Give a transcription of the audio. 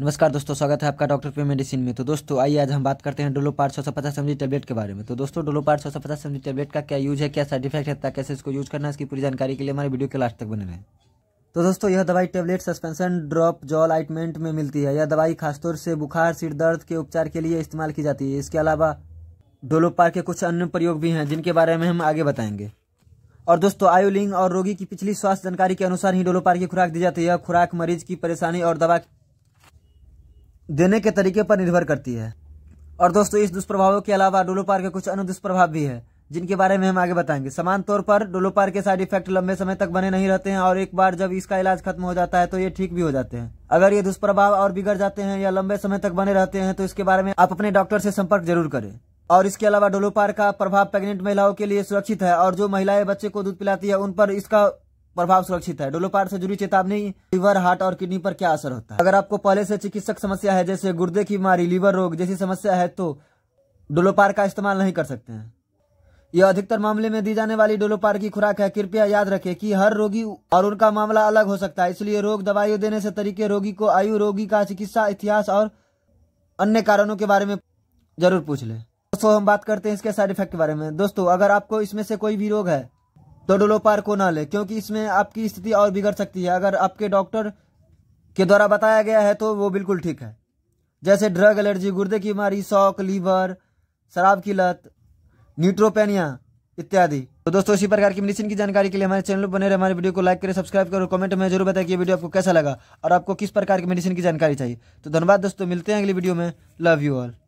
नमस्कार दोस्तों स्वागत है आपका डॉक्टर पे मेडिसिन में तो दोस्तों आइए आज हम बात करते हैं डोलो पार्ट सौ पचास एम टेबलेट के बारे में तो दोस्तों डोलो पार्ट सौ पचास एम टेबलेट का क्या यूज है क्या साइड इफेक्ट है कैसे इसको यूज करना है इसकी पूरी जानकारी के लिए हमारे वीडियो के लास्ट तक बने रहे तो दोस्तों यह दवाई tablet suspension drop gel ointment में मिलती है यह दवाई खासतौर से बुखार सिर दर्द के उपचार के लिए इस्तेमाल की जाती है इसके अलावा डोलोपार के कुछ अन्य प्रयोग भी हैं जिनके बारे में हम आगे बताएंगे और दोस्तों आयुलिंग और रोगी की पिछली स्वास्थ्य जानकारी के अनुसार ही डोलोपार की खुराक दी जाती है यह खुराक मरीज की परेशानी और दवा देने के तरीके पर निर्भर करती है और दोस्तों इस दुष्प्रभावों के अलावा डोलोपार के कुछ अन्य दुष्प्रभाव भी है जिनके बारे में हम आगे बताएंगे समान तौर पर डोलोपार के साइड इफेक्ट लंबे समय तक बने नहीं रहते हैं और एक बार जब इसका इलाज खत्म हो जाता है तो ये ठीक भी हो जाते हैं अगर ये दुष्प्रभाव और बिगड़ जाते हैं या लंबे समय तक बने रहते हैं तो इसके बारे में आप अपने डॉक्टर से संपर्क जरूर करें और इसके अलावा डोलोपार का प्रभाव प्रेग्नेंट महिलाओं के लिए सुरक्षित है और जो महिलाएं बच्चे को दूध पिलाती है उन पर इसका प्रभाव सुरक्षित है डोलोपार से जुड़ी चेतावनी लीवर हार्ट और किडनी पर क्या असर होता है अगर आपको पहले से चिकित्सक समस्या है जैसे गुर्दे की बीमारी लीवर रोग जैसी समस्या है तो डोलोपार का इस्तेमाल नहीं कर सकते हैं यह अधिकतर मामले में दी जाने वाली डोलोपार की खुराक है कृपया याद रखें कि हर रोगी और उनका मामला अलग हो सकता है इसलिए रोग दवाइयों देने से तरीके रोगी को आयु रोगी का चिकित्सा इतिहास और अन्य कारणों के बारे में जरूर पूछ ले दोस्तों हम बात करते हैं इसके साइड इफेक्ट के बारे में दोस्तों अगर आपको इसमें से कोई भी रोग है तो डोलोपार को ना ले क्योंकि इसमें आपकी स्थिति और बिगड़ सकती है अगर आपके डॉक्टर के द्वारा बताया गया है तो वो बिल्कुल ठीक है जैसे ड्रग एलर्जी गुर्दे की बीमारी शौक लीवर शराब की लत न्यूट्रोपेनिया इत्यादि तो दोस्तों इसी प्रकार की मेडिसिन की जानकारी के लिए हमारे चैनल पर बने रहे हमारे वीडियो को लाइक करें सब्सक्राइब करें कमेंट में जरूर बताएं कि ये वीडियो आपको कैसा लगा और आपको किस प्रकार की मेडिसिन की जानकारी चाहिए तो धन्यवाद दोस्तों मिलते हैं अगली वीडियो में लव यू ऑल